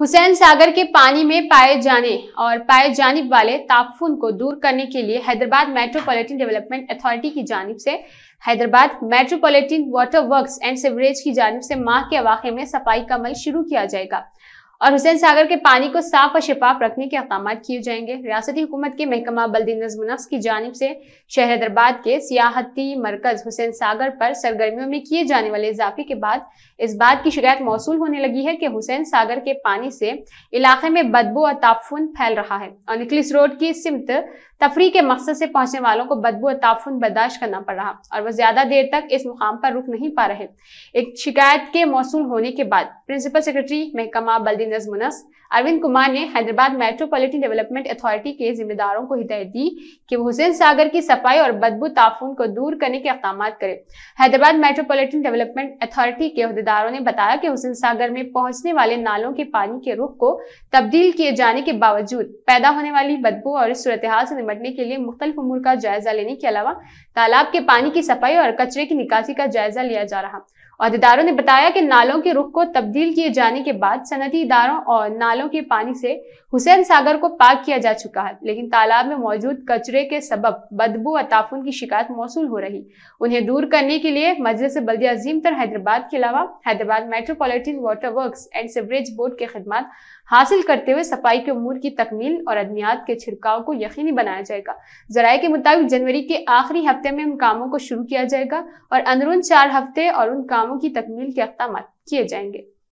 हुसैन सागर के पानी में पाए जाने और पाए जाने वाले ताफुन को दूर करने के लिए हैदराबाद मेट्रोपॉलिटन डेवलपमेंट अथॉरिटी की जानब से Hyderabad metropolitan water works and sewerage की जानब से माह के अवाखे में सफाई का अमल शुरू किया जाएगा और हुसैन सागर के पानी को साफ और शिफाफ रखने के अकाम किए जाएंगे रियासती हुकूमत के महकमा बल्दी नजम नफ्स की जानब से शहर हैदराबाद के सियाहती मरकज हुसैन सागर पर सरगर्मियों में किए जाने वाले इजाफे के बाद इस बात की शिकायत मौसू होने लगी है कि हुसैन सागर के पानी से इलाके में बदबू और ताफुन फैल रहा है और निकलिस रोड की सिमत तफरी के मकसद से पहुंचने वालों को बदबू और ताफुन बर्दाश्त करना पड़ रहा और वह ज्यादा देर तक इस मुकाम पर रुक नहीं पा रहे एक शिकायत के मौसू होने के बाद प्रिंसिपल सेक्रेटरी महकमा बल्दी नजमुनस अरविंद कुमार ने हैदराबाद मेट्रोपॉलिटन डेवलपमेंट अथॉरिटी के जिम्मेदारों को हिदायत दी कि वो हुसैन सागर की सफाई और बदबू ताफून को दूर करने के इकदाम करें हैदराबाद मेट्रोपॉलिटन डेवलपमेंट अथॉरिटी के अहदेदारों ने बताया कि हुसैन सागर में पहुंचने वाले नालों के पानी के रुख को तब्दील किए जाने के बावजूद पैदा होने वाली बदबू और सूरत हाल से निपटने के लिए मुख्तलिफ उमूर का जायजा लेने के अलावा तालाब के पानी की सफाई और कचरे की निकासी का जायजा लिया जा रहा अहदेदारों ने बताया कि नालों के रुख को तब्दील किए जाने के बाद सनती इदारों और नालों के पानी से हुसैन सागर को पाक किया जा चुका है लेकिन तालाब में मौजूद कचरे के सबब बदबू और ताफुन की शिकायत मौसू हो रही उन्हें दूर करने के लिए मजलिस बल्दिया तर हैदराबाद के अलावा Hyderabad metropolitan water work and sewerage board के खदमात हासिल करते हुए सफाई के उमूर की तकमील और अदमियात के छिड़काव को यकीनी बनाया जाएगा जराये के मुताबिक जनवरी के आखिरी हफ्ते में उन कामों को शुरू किया जाएगा और अंदरून चार हफ्ते और उन कामों की तकमील के अकदाम किए जाएंगे